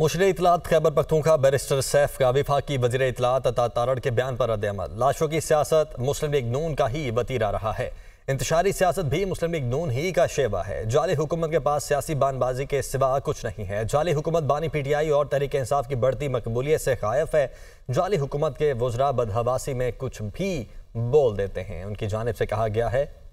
मुशर इतलात खैबर पखतूखा बैरिस्टर सैफ का विफाकी वजीर इतलात अता तारड़ के बयान पर रद्दमल लाशों की सियासत मुस्लिम लीग नून का ही वतीरा रहा है इंतशारी सियासत भी मुस्लिम लीग नून ही का शेबा है जाली हुकूमत के पास सियासी बानबाजी के सिवा कुछ नहीं है जाली हुकूमत बानी पी टी आई और तहरीक इंसाफ की बढ़ती मकबूलीत से गायफ है जाली हुकूमत के वज्रा बदहवासी में कुछ भी बोल देते हैं उनकी जानब से कहा गया है